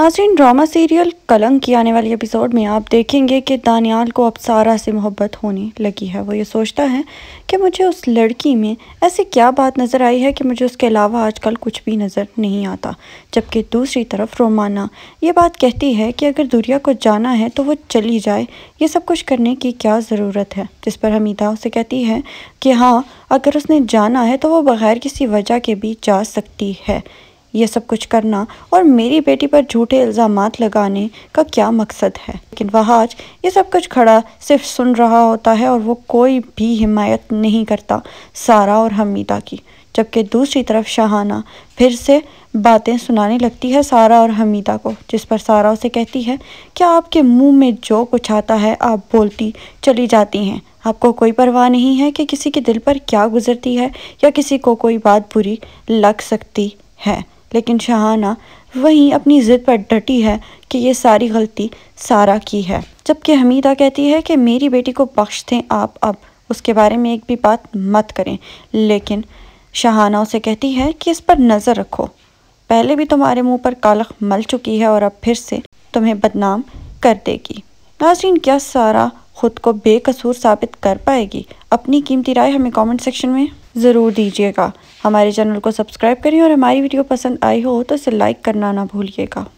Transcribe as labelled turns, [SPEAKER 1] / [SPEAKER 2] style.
[SPEAKER 1] नाजरीन drama serial कलंक की आने वाली एपिसोड में आप देखेंगे कि दानियाल को अब सारा से मोहब्बत होने लगी है वो ये सोचता है कि मुझे उस लड़की में ऐसी क्या बात नज़र आई है कि मुझे उसके अलावा आजकल कुछ भी नज़र नहीं आता जबकि दूसरी तरफ रोमाना ये बात कहती है कि अगर दुनिया को जाना है तो वो चली जाए ये सब कुछ करने की क्या ज़रूरत है जिस पर हमीदा उसे कहती है कि हाँ अगर उसने जाना है तो वो बग़ैर किसी वजह के भी जा सकती है ये सब कुछ करना और मेरी बेटी पर झूठे इल्ज़ाम लगाने का क्या मकसद है लेकिन वह आज ये सब कुछ खड़ा सिर्फ सुन रहा होता है और वो कोई भी हिमायत नहीं करता सारा और हमीदा की जबकि दूसरी तरफ शाहाना फिर से बातें सुनाने लगती है सारा और हमीदा को जिस पर सारा उसे कहती है कि आपके मुंह में जो कुछ आता है आप बोलती चली जाती हैं आपको कोई परवाह नहीं है कि किसी के दिल पर क्या गुजरती है या किसी को कोई बात बुरी लग सकती है लेकिन शहाना वहीं अपनी ज़िद पर डटी है कि ये सारी गलती सारा की है जबकि हमीदा कहती है कि मेरी बेटी को बख्श दें आप अब उसके बारे में एक भी बात मत करें लेकिन शहाना उसे कहती है कि इस पर नज़र रखो पहले भी तुम्हारे मुंह पर कालख मल चुकी है और अब फिर से तुम्हें बदनाम कर देगी नाजरीन क्या सारा खुद को बेकसूर साबित कर पाएगी अपनी कीमती राय हमें कमेंट सेक्शन में ज़रूर दीजिएगा हमारे चैनल को सब्सक्राइब करिए और हमारी वीडियो पसंद आई हो तो इसे लाइक करना ना भूलिएगा